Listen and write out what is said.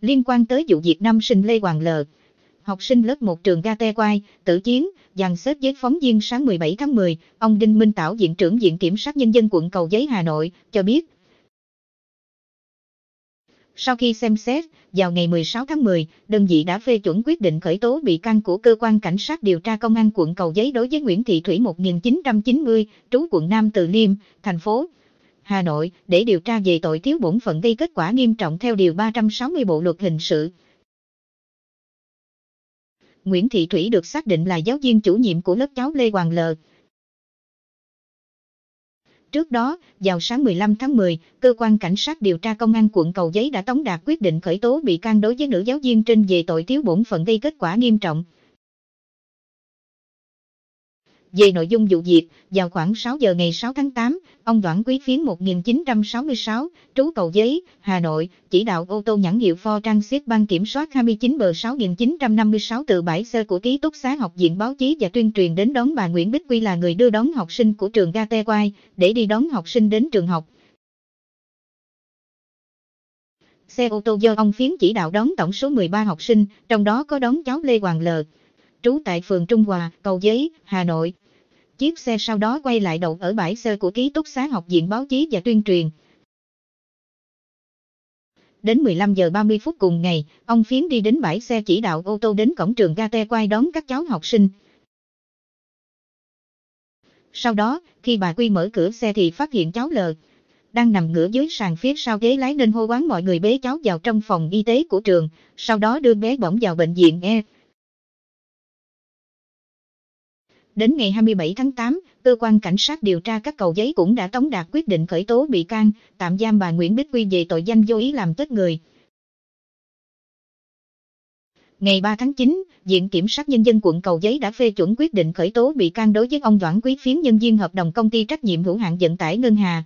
liên quan tới vụ việc năm sinh Lê Hoàng Lờ. Học sinh lớp 1 trường ga te Quai, tử chiến, dàn xếp với phóng viên sáng 17 tháng 10, ông Đinh Minh Tảo viện trưởng viện Kiểm sát Nhân dân quận Cầu Giấy Hà Nội, cho biết. Sau khi xem xét, vào ngày 16 tháng 10, đơn vị đã phê chuẩn quyết định khởi tố bị can của cơ quan cảnh sát điều tra công an quận Cầu Giấy đối với Nguyễn Thị Thủy 1990, trú quận Nam Từ Liêm, thành phố Hà Nội để điều tra về tội thiếu bổn phận gây kết quả nghiêm trọng theo Điều 360 Bộ Luật Hình sự. Nguyễn Thị Thủy được xác định là giáo viên chủ nhiệm của lớp cháu Lê Hoàng L. Trước đó, vào sáng 15 tháng 10, cơ quan cảnh sát điều tra công an quận Cầu Giấy đã tống đạt quyết định khởi tố bị can đối với nữ giáo viên trên về tội thiếu bổn phận gây kết quả nghiêm trọng. Về nội dung vụ việc, vào khoảng 6 giờ ngày 6 tháng 8, ông Doãn Quý Phiến 1966, trú cầu giấy, Hà Nội, chỉ đạo ô tô nhãn hiệu Ford Transit ban kiểm soát 29 bờ 6956 từ bãi xe của ký túc xá học viện báo chí và tuyên truyền đến đón bà Nguyễn Bích Quy là người đưa đón học sinh của trường Gate Quay để đi đón học sinh đến trường học. Xe ô tô do ông Phiến chỉ đạo đón tổng số 13 học sinh, trong đó có đón cháu Lê Hoàng Lợi trú tại phường Trung Hòa, Cầu Giấy, Hà Nội. Chiếc xe sau đó quay lại đậu ở bãi xe của ký túc xá học viện báo chí và tuyên truyền. Đến 15 giờ 30 phút cùng ngày, ông Phiến đi đến bãi xe chỉ đạo ô tô đến cổng trường Gate quay đón các cháu học sinh. Sau đó, khi bà Quy mở cửa xe thì phát hiện cháu L đang nằm ngửa dưới sàn phía sau ghế lái nên hô quán mọi người bế cháu vào trong phòng y tế của trường, sau đó đưa bé bỏng vào bệnh viện E. Đến ngày 27 tháng 8, cơ quan cảnh sát điều tra các cầu giấy cũng đã tống đạt quyết định khởi tố bị can, tạm giam bà Nguyễn Bích Quy về tội danh vô ý làm chết người. Ngày 3 tháng 9, Viện Kiểm sát Nhân dân quận Cầu Giấy đã phê chuẩn quyết định khởi tố bị can đối với ông Doãn Quý Phiến nhân viên hợp đồng công ty trách nhiệm hữu hạn vận tải Ngân Hà,